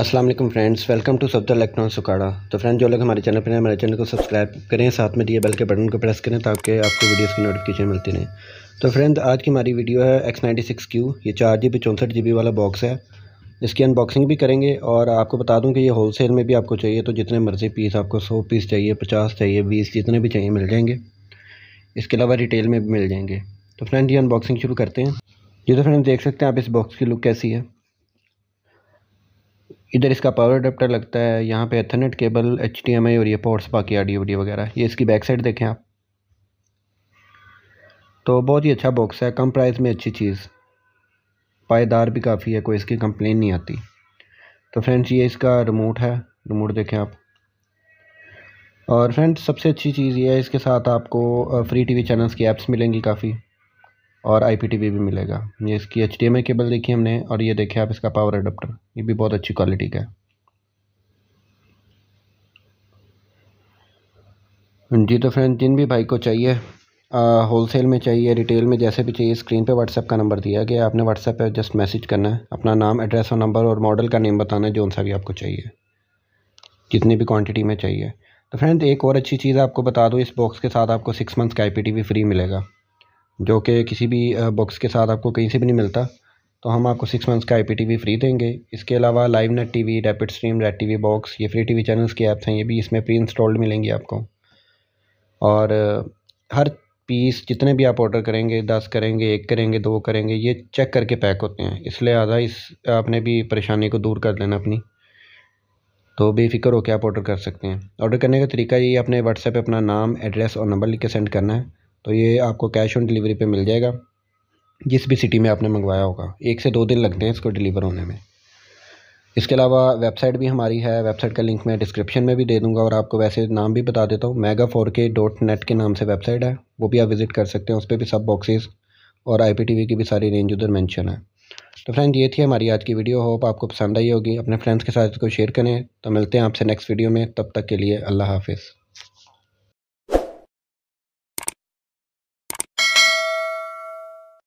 अस्सलाम वालेकुम friends welcome to सफ्तर लखनऊ सुखाड़ा तो फ्रेंड जो लोग हमारे चैनल पर हैं हमारे चैनल को सब्सक्राइब करें साथ में दिए बेल के बटन को प्रेस करें ताकि आपको वीडियोस की नोटिफिकेशन मिलती रहे तो फ्रेंड आज की हमारी वीडियो है एक्स नाइन्टी सिक्स क्यू ये चार जी बी चौंसठ जी बी वाला बॉक्स है इसकी अनबॉक्सिंग भी करेंगे और आपको बता दूँ कि ये होल सेल में भी आपको चाहिए तो जितने मर्ज़ी पीस आपको सौ पीस चाहिए पचास चाहिए बीस जितने भी चाहिए मिल जाएंगे इसके अलावा रिटेल में भी मिल जाएंगे तो फ्रेंड ये अनबॉक्सिंग शुरू करते हैं जी तो फ्रेंड देख सकते हैं आप इस बॉक्स की लुक कैसी है इधर इसका पावर अडेप्टर लगता है यहाँ पे एथरनेट केबल एच और ये पोर्ट्स बाकी आडियो वीडियो वगैरह ये इसकी बैक साइड देखें आप तो बहुत ही अच्छा बॉक्स है कम प्राइस में अच्छी चीज़ पायदार भी काफ़ी है कोई इसकी कंप्लेन नहीं आती तो फ्रेंड्स ये इसका रिमोट है रिमोट देखें आप और फ्रेंड्स सबसे अच्छी चीज़ ये है इसके साथ आपको फ्री टी चैनल्स की ऐप्स मिलेंगी काफ़ी और आई भी मिलेगा ये इसकी एच केबल देखी हमने और ये देखिए आप इसका पावर अडोप्टर ये भी बहुत अच्छी क्वालिटी का है जी तो फ्रेंड जिन भी भाई को चाहिए होल सेल में चाहिए रिटेल में जैसे भी चाहिए स्क्रीन पे व्हाट्सअप का नंबर दिया गया आपने व्हाट्सएप पे जस्ट मैसेज करना है अपना नाम एड्रेस और नंबर और मॉडल का नेम बताना है जो सा भी आपको चाहिए जितनी भी क्वांटिटी में चाहिए तो फ्रेंड एक और अच्छी चीज़ आपको बता दूँ इस बॉक्स के साथ आपको सिक्स मंथ्स का आई फ्री मिलेगा जो कि किसी भी बॉक्स के साथ आपको कहीं से भी नहीं मिलता तो हम आपको सिक्स मंथ्स का आई फ्री देंगे इसके अलावा live net TV rapid stream red TV box ये फ्री टी वी चैनल्स के ऐप्स हैं ये भी इसमें प्री इंस्टॉल्ड मिलेंगी आपको और हर पीस जितने भी आप ऑर्डर करेंगे दस करेंगे एक करेंगे दो करेंगे ये चेक करके पैक होते हैं इसलिए आधा इस आपने भी परेशानी को दूर कर लेना अपनी तो बेफिक्र होकर आप ऑर्डर कर सकते हैं ऑर्डर करने का तरीका ये आपने व्हाट्सएप पे अपना नाम एड्रेस और नंबर लिख के सेंड करना है तो ये आपको कैश ऑन डिलीवरी पे मिल जाएगा जिस भी सिटी में आपने मंगवाया होगा एक से दो दिन लगते हैं इसको डिलीवर होने में इसके अलावा वेबसाइट भी हमारी है वेबसाइट का लिंक मैं डिस्क्रिप्शन में भी दे दूंगा और आपको वैसे नाम भी बता देता हूँ mega four K dot net के नाम से वेबसाइट है वो भी आप विज़िट कर सकते हैं उस पर भी सब बॉक्सेस और आई की भी सारी रेंज उधर मैंशन है तो फ्रेंड ये थी हमारी आज की वीडियो होप आपको पसंद आई होगी अपने फ्रेंड्स के साथ इसको शेयर करें तो मिलते हैं आपसे नेक्स्ट वीडियो में तब तक के लिए अल्लाह हाफिज़